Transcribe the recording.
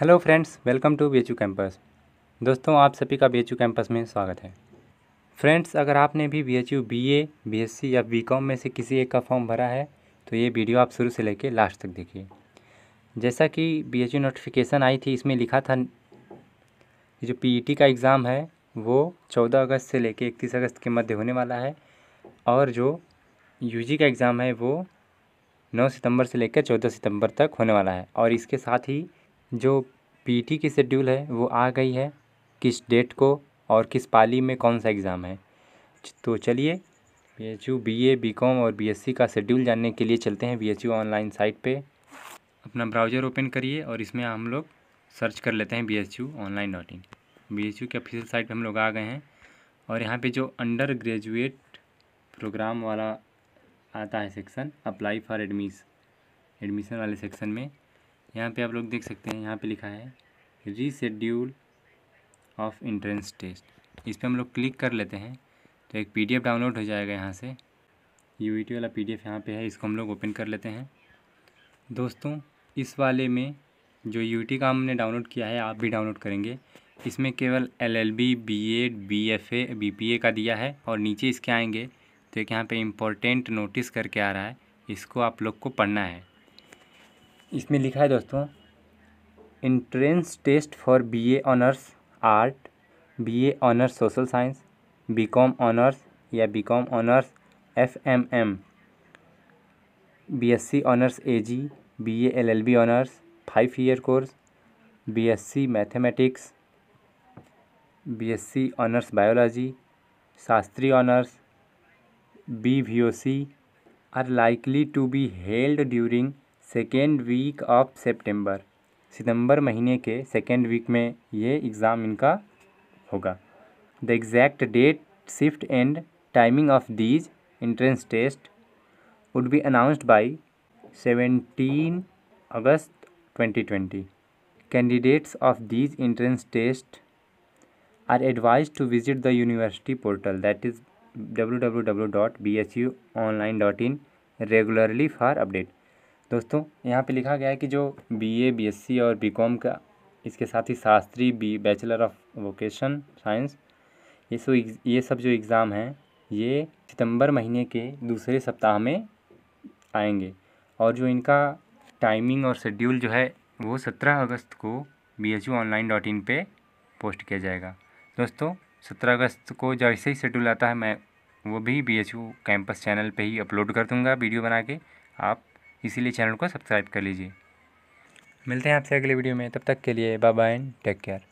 hello friends welcome to B campus दोस्तों आप सभी का बी कैंपस में स्वागत है फ्रेंड्स अगर आपने भी B H U B A B S C या बी कॉम में से किसी एक का फॉर्म भरा है तो ये वीडियो आप शुरू से लेके लास्ट तक देखिए जैसा कि बी एच यू नोटिफिकेशन आई थी इसमें लिखा था जो पी ई टी का एग्ज़ाम है वो चौदह अगस्त से लेके इकतीस अगस्त के मध्य होने वाला है और जो यू जी का एग्ज़ाम है वो नौ सितंबर से लेकर चौदह सितंबर तक होने वाला है और इसके साथ ही जो पी टी e की शेड्यूल है वो आ गई है किस डेट को और किस पाली में कौन सा एग्ज़ाम है तो चलिए B H U B A B com और बी एस सी का शेड्यूल जानने के लिए चलते हैं B H U online site पे अपना ब्राउज़र ओपन करिए और इसमें हम लोग सर्च कर लेते हैं B H U online dot in B H U के ऑफिशियल साइट पर हम लोग आ गए हैं और यहाँ पे जो अंडर ग्रेजुएट प्रोग्राम वाला आता है section apply for admis admission वाले सेक्शन में यहाँ पे आप लोग देख सकते हैं यहाँ पे लिखा है रीशेड्यूल ऑफ इंट्रेंस टेस्ट इस पर हम लोग क्लिक कर लेते हैं तो एक पी डाउनलोड हो जाएगा यहाँ से यू e वाला एफ यहाँ पे है इसको हम लोग ओपन कर लेते हैं दोस्तों इस वाले में जो यू e का हमने डाउनलोड किया है आप भी डाउनलोड करेंगे इसमें केवल L L B B Ed B F A B P A का दिया है और नीचे इसके आएंगे तो एक यहाँ पे इम्पोर्टेंट नोटिस करके आ रहा है इसको आप लोग को पढ़ना है इसमें लिखा है दोस्तों entrance test for BA honours art BA honours social science BCom honours या BCom honours FMM BSc honours AG BA LLB honours five year course BSc mathematics BSc honours biology Shastri honours B V O C R likely to be held during second week of सितंबर सितंबर महीने के second week में ये exam इनका होगा the exact date shift and timing of these entrance test would be announced by seventeen August twenty twenty candidates of these entrance test are advise to visit the university portal that is W W W dot B S U online dot in regularly for update दोस्तों यहाँ पे लिखा गया है कि जो BA BSc और BCom का इसके साथ ही Shastri B bachelor of vocation science ये सो ये सब जो एग्ज़ाम हैं ये सितंबर महीने के दूसरे सप्ताह में आएंगे और जो इनका टाइमिंग और शेड्यूल जो है वो सत्रह अगस्त को B H U online dot in पर पोस्ट किया जाएगा दोस्तों सत्रह अगस्त को जैसे ही शेड्यूल आता है मैं वो भी B H U campus channel पे ही अपलोड कर दूँगा वीडियो बना के आप इसीलिए चैनल को सब्सक्राइब कर लीजिए मिलते हैं आपसे अगले वीडियो में तब तक के लिए बाय बाय टेक केयर